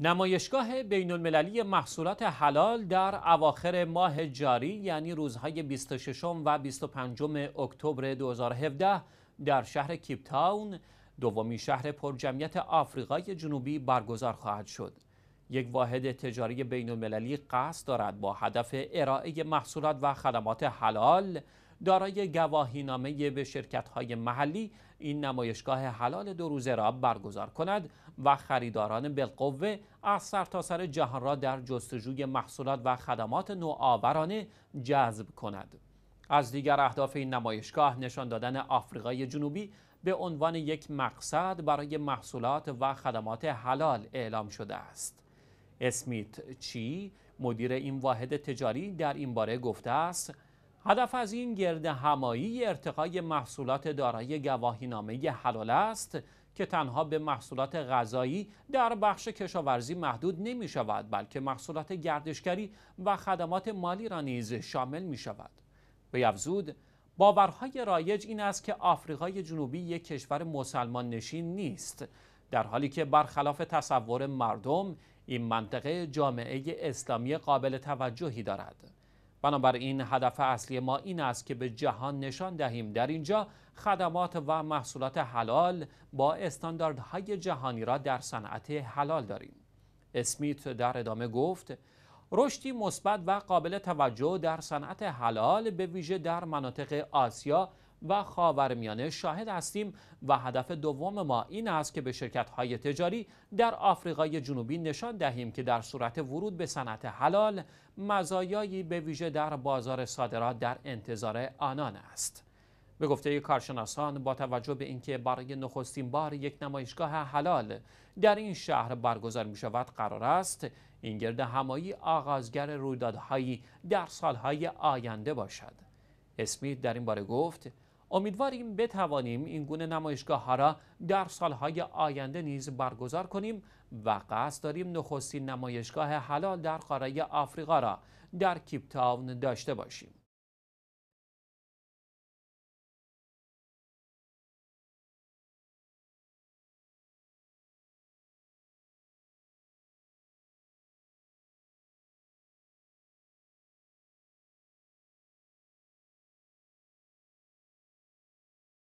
نمایشگاه بین المللی محصولات حلال در اواخر ماه جاری یعنی روزهای 26 و 25 اکتبر 2017 در شهر کیپتاون، تاون دومی شهر پرجمعیت آفریقای جنوبی برگزار خواهد شد. یک واحد تجاری بین المللی قصد دارد با هدف ارائه محصولات و خدمات حلال دارای گواهینامه به شرکت‌های محلی این نمایشگاه حلال دو روزه را برگزار کند و خریداران بالقوه از سرتاسر سر جهان را در جستجوی محصولات و خدمات نوآورانه جذب کند. از دیگر اهداف این نمایشگاه نشان دادن آفریقای جنوبی به عنوان یک مقصد برای محصولات و خدمات حلال اعلام شده است. اسمیت چی مدیر این واحد تجاری در این باره گفته است هدف از این گرد همایی ارتقای محصولات دارای گواهینامه حلال است که تنها به محصولات غذایی در بخش کشاورزی محدود نمی شود بلکه محصولات گردشگری و خدمات مالی را نیز شامل می شود. به یفزود باورهای رایج این است که آفریقای جنوبی یک کشور مسلمان نشین نیست در حالی که برخلاف تصور مردم این منطقه جامعه اسلامی قابل توجهی دارد. بنابراین هدف اصلی ما این است که به جهان نشان دهیم در اینجا خدمات و محصولات حلال با استانداردهای جهانی را در صنعت حلال داریم اسمیت در ادامه گفت رشدی مثبت و قابل توجه در صنعت حلال به ویژه در مناطق آسیا و خاورمیانه شاهد هستیم و هدف دوم ما این است که به های تجاری در آفریقای جنوبی نشان دهیم که در صورت ورود به صنعت حلال مزایایی به ویژه در بازار صادرات در انتظار آنان است. به گفته کارشناسان با توجه به اینکه برای نخستین بار یک نمایشگاه حلال در این شهر برگزار می شود قرار است این گرد همایی آغازگر رویدادهایی در سالهای آینده باشد اسمیت در این باره گفت امیدواریم بتوانیم این گونه نمایشگاه ها را در سالهای آینده نیز برگزار کنیم و قصد داریم نخستین نمایشگاه حلال در قاره آفریقا را در کیپتاون داشته باشیم.